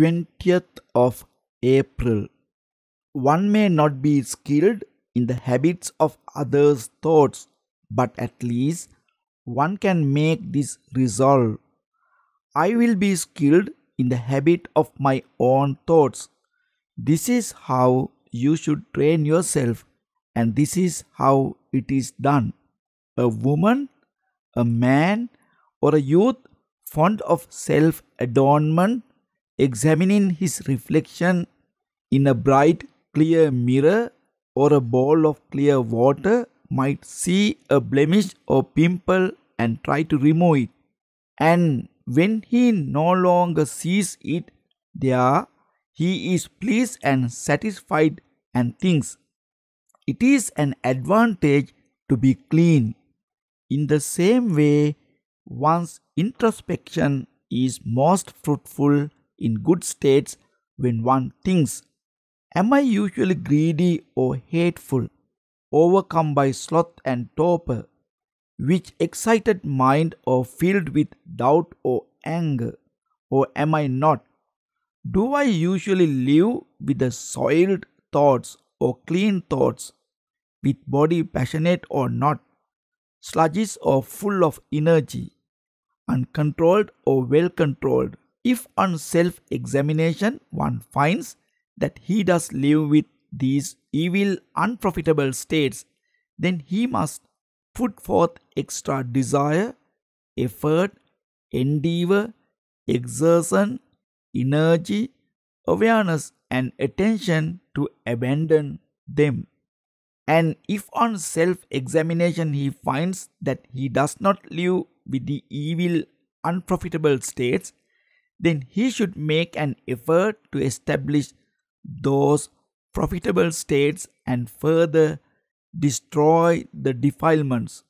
20th of April. One may not be skilled in the habits of others' thoughts, but at least one can make this resolve. I will be skilled in the habit of my own thoughts. This is how you should train yourself, and this is how it is done. A woman, a man, or a youth fond of self adornment examining his reflection in a bright, clear mirror or a bowl of clear water might see a blemish or pimple and try to remove it. And when he no longer sees it there, he is pleased and satisfied and thinks it is an advantage to be clean. In the same way, one's introspection is most fruitful in good states when one thinks, Am I usually greedy or hateful, overcome by sloth and torpor, which excited mind or filled with doubt or anger, or am I not? Do I usually live with the soiled thoughts or clean thoughts, with body passionate or not, sluggish or full of energy, uncontrolled or well controlled, if on self examination one finds that he does live with these evil, unprofitable states, then he must put forth extra desire, effort, endeavor, exertion, energy, awareness, and attention to abandon them. And if on self examination he finds that he does not live with the evil, unprofitable states, then he should make an effort to establish those profitable states and further destroy the defilements